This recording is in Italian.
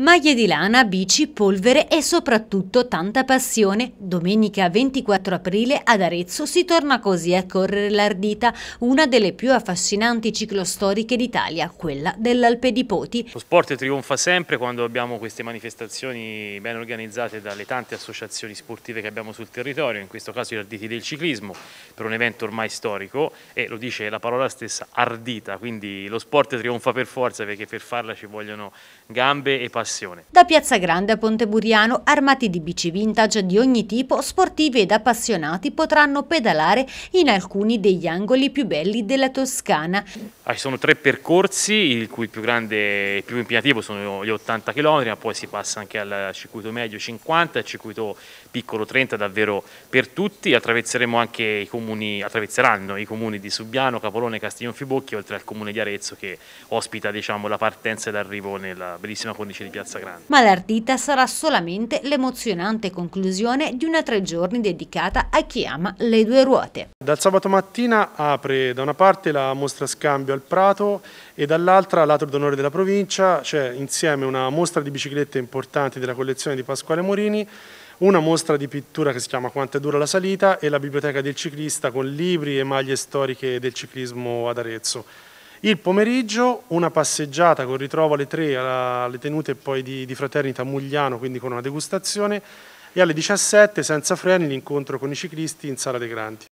Maglie di lana, bici, polvere e soprattutto tanta passione. Domenica 24 aprile ad Arezzo si torna così a correre l'Ardita, una delle più affascinanti ciclostoriche d'Italia, quella dell'Alpe di Poti. Lo sport trionfa sempre quando abbiamo queste manifestazioni ben organizzate dalle tante associazioni sportive che abbiamo sul territorio, in questo caso gli Arditi del ciclismo, per un evento ormai storico e lo dice la parola stessa Ardita, quindi lo sport trionfa per forza perché per farla ci vogliono gambe e passione passione. Da Piazza Grande a Ponte Buriano, armati di bici vintage di ogni tipo, sportivi ed appassionati potranno pedalare in alcuni degli angoli più belli della Toscana. Ah, ci sono tre percorsi, il cui più grande e più impegnativo sono gli 80 km, ma poi si passa anche al circuito medio 50, al circuito piccolo 30, davvero per tutti. Attraverseremo anche i comuni, attraverseranno i comuni di Subiano, Capolone, Castiglione Fibocchi, oltre al comune di Arezzo che ospita diciamo, la partenza ed arrivo nella bellissima condizione. di di Piazza Grande. Ma l'ardita sarà solamente l'emozionante conclusione di una tre giorni dedicata a chi ama le due ruote. Dal sabato mattina apre da una parte la mostra scambio al Prato e dall'altra lato d'onore della provincia, c'è insieme una mostra di biciclette importanti della collezione di Pasquale Morini una mostra di pittura che si chiama Quanto è dura la salita e la biblioteca del ciclista con libri e maglie storiche del ciclismo ad Arezzo. Il pomeriggio una passeggiata con ritrovo alle 3 alle tenute poi di, di Fraternita Mugliano, quindi con una degustazione, e alle 17 senza freni l'incontro con i ciclisti in Sala dei Granti.